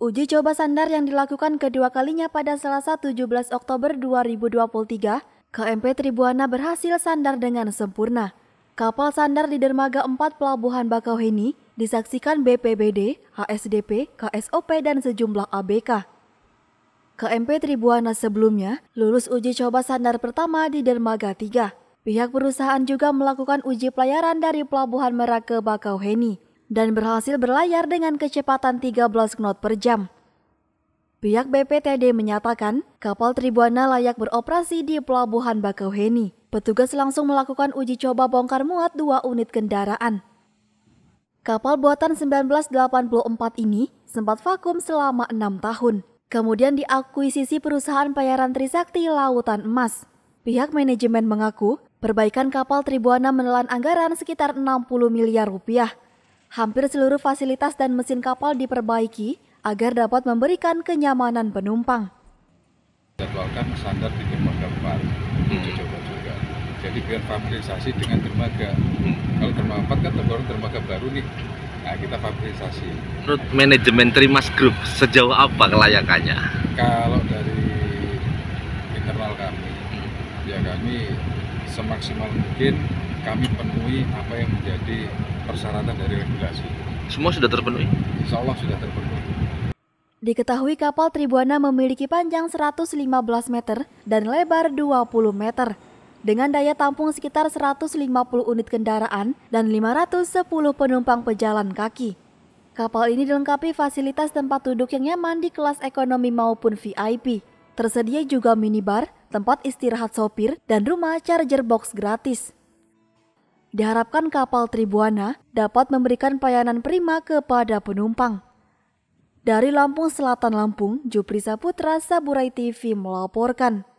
Uji coba sandar yang dilakukan kedua kalinya pada Selasa 17 Oktober 2023, KMP Tribuana berhasil sandar dengan sempurna. Kapal sandar di dermaga 4 Pelabuhan Bakauheni disaksikan BPBD, HSDP, KSOP, dan sejumlah ABK. KMP Tribuana sebelumnya lulus uji coba sandar pertama di Dermaga 3. Pihak perusahaan juga melakukan uji pelayaran dari Pelabuhan Merak ke Bakauheni dan berhasil berlayar dengan kecepatan 13 knot per jam. Pihak BPTD menyatakan kapal Tribuana layak beroperasi di Pelabuhan Bakauheni. Petugas langsung melakukan uji coba bongkar muat dua unit kendaraan. Kapal buatan 1984 ini sempat vakum selama enam tahun. Kemudian diakuisisi perusahaan pelayaran Trisakti Lautan Emas. Pihak manajemen mengaku perbaikan kapal Tribuana menelan anggaran sekitar 60 miliar rupiah Hampir seluruh fasilitas dan mesin kapal diperbaiki agar dapat memberikan kenyamanan penumpang. Jadwalkan standar di dermaga empat, hmm. coba juga. Jadi biar familiarisasi dengan dermaga. Hmm. Kalau dermaga empat kan terbaru dermaga baru nih. Nah, kita familiarisasi. Menurut manajemen Trimas Group sejauh apa kelayakannya? Kalau dari internal kami, ya kami semaksimal mungkin kami penuhi apa yang menjadi persyaratan dari regulasi. Semua sudah terpenuhi? Insya Allah sudah terpenuhi. Diketahui kapal Tribuana memiliki panjang 115 meter dan lebar 20 meter dengan daya tampung sekitar 150 unit kendaraan dan 510 penumpang pejalan kaki. Kapal ini dilengkapi fasilitas tempat duduk yang nyaman di kelas ekonomi maupun VIP. Tersedia juga minibar, tempat istirahat sopir, dan rumah charger box gratis. Diharapkan kapal Tribuana dapat memberikan pelayanan prima kepada penumpang. Dari Lampung Selatan Lampung, Jupri Saputra Saburai TV melaporkan.